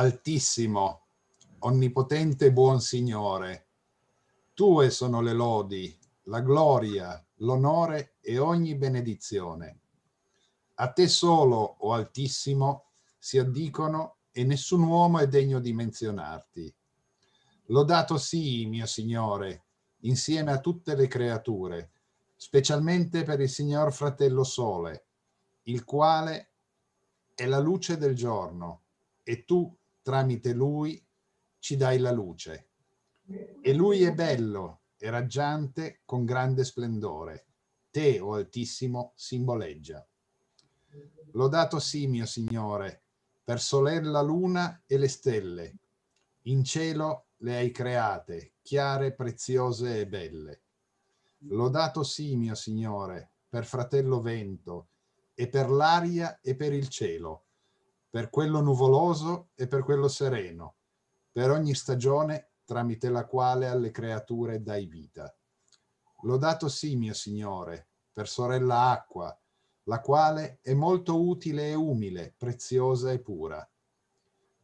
altissimo, onnipotente e buon Signore. Tue sono le lodi, la gloria, l'onore e ogni benedizione. A te solo, o oh Altissimo, si addicono e nessun uomo è degno di menzionarti. Lodato sii, mio Signore, insieme a tutte le creature, specialmente per il Signor fratello Sole, il quale è la luce del giorno, e tu tramite lui ci dai la luce. E lui è bello e raggiante con grande splendore. Te, o oh Altissimo, simboleggia. Lodato sì, mio Signore, per soler la luna e le stelle. In cielo le hai create, chiare, preziose e belle. Lodato sì, mio Signore, per fratello vento, e per l'aria e per il cielo, per quello nuvoloso e per quello sereno, per ogni stagione tramite la quale alle creature dai vita. Lodato sì, mio Signore, per sorella acqua, la quale è molto utile e umile, preziosa e pura.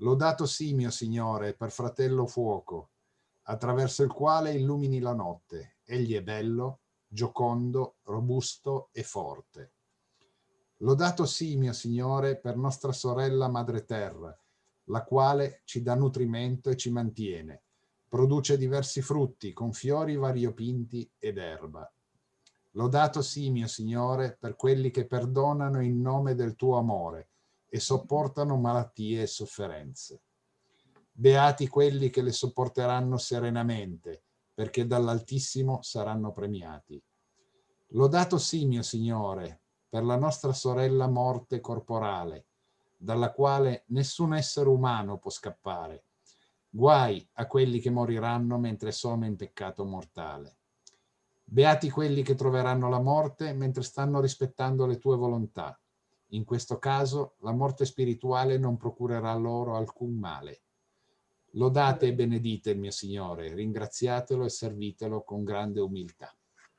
Lodato sì, mio Signore, per fratello fuoco, attraverso il quale illumini la notte. Egli è bello, giocondo, robusto e forte. Lodato sì, mio Signore, per nostra sorella Madre Terra, la quale ci dà nutrimento e ci mantiene, produce diversi frutti con fiori variopinti ed erba. Lodato sì, mio Signore, per quelli che perdonano in nome del tuo amore e sopportano malattie e sofferenze. Beati quelli che le sopporteranno serenamente, perché dall'Altissimo saranno premiati. Lodato sì, mio Signore, per la nostra sorella morte corporale, dalla quale nessun essere umano può scappare. Guai a quelli che moriranno mentre sono in peccato mortale. Beati quelli che troveranno la morte mentre stanno rispettando le tue volontà. In questo caso la morte spirituale non procurerà loro alcun male. Lodate e benedite il mio Signore, ringraziatelo e servitelo con grande umiltà.